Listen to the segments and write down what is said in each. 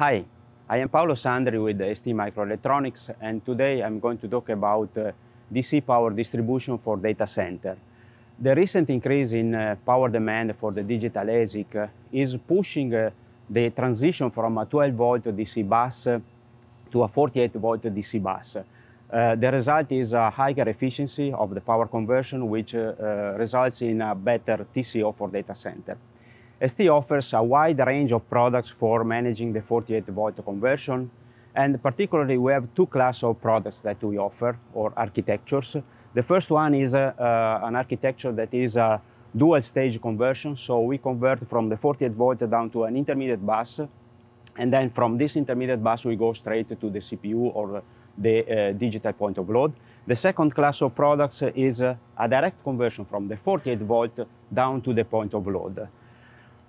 Hi, I am Paolo Sandri with ST Microelectronics and today I'm going to talk about uh, DC power distribution for data center. The recent increase in uh, power demand for the digital ASIC uh, is pushing uh, the transition from a 12 volt DC bus to a 48 volt DC bus. Uh, the result is a higher efficiency of the power conversion, which uh, uh, results in a better TCO for data center. ST offers a wide range of products for managing the 48 volt conversion, and particularly we have two classes of products that we offer, or architectures. The first one is uh, uh, an architecture that is a dual stage conversion, so we convert from the 48 volt down to an intermediate bus, and then from this intermediate bus we go straight to the CPU or the uh, digital point of load. The second class of products is uh, a direct conversion from the 48 volt down to the point of load.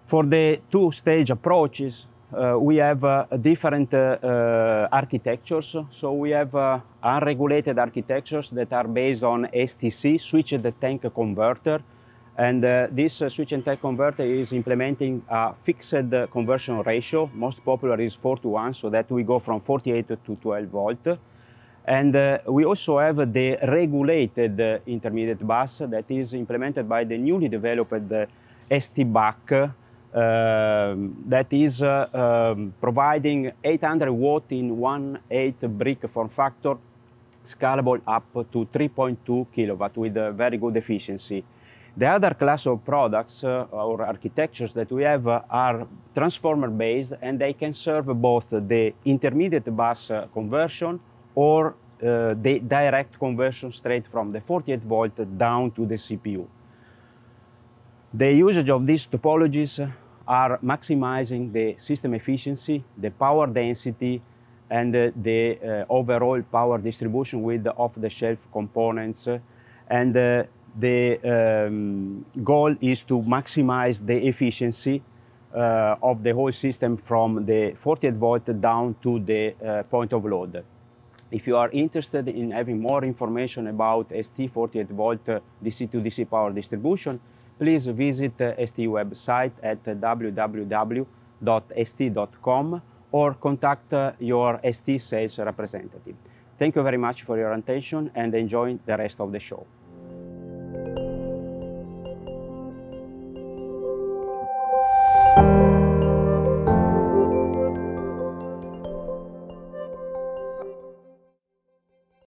For the two-stage approaches, uh, we have uh, different uh, uh architectures. So we have unregulated architectures that are based on STC, switch tank converter. And this switch and tank converter is implementing a fixed conversion ratio. Most popular is 4 to 1, so that we go from 48 to 12 volt. And uh, we also have the regulated uh, intermediate bus that is implemented by the newly developed uh, STBAC um, that is uh, um, providing 800 watt in 1.8 brick form factor, scalable up to 3.2 kilowatt with uh, very good efficiency. The other class of products uh, or architectures that we have are transformer based and they can serve both the intermediate bus conversion or uh, the direct conversion straight from the 48 volt down to the CPU. The usage of these topologies are maximizing the system efficiency, the power density, and uh, the uh, overall power distribution with off-the-shelf components. And uh, the um, goal is to maximize the efficiency uh, of the whole system from the 48 volt down to the uh, point of load. If you are interested in having more information about ST 48 volt DC to DC power distribution, please visit ST website at www.st.com or contact your ST sales representative. Thank you very much for your attention and enjoy the rest of the show.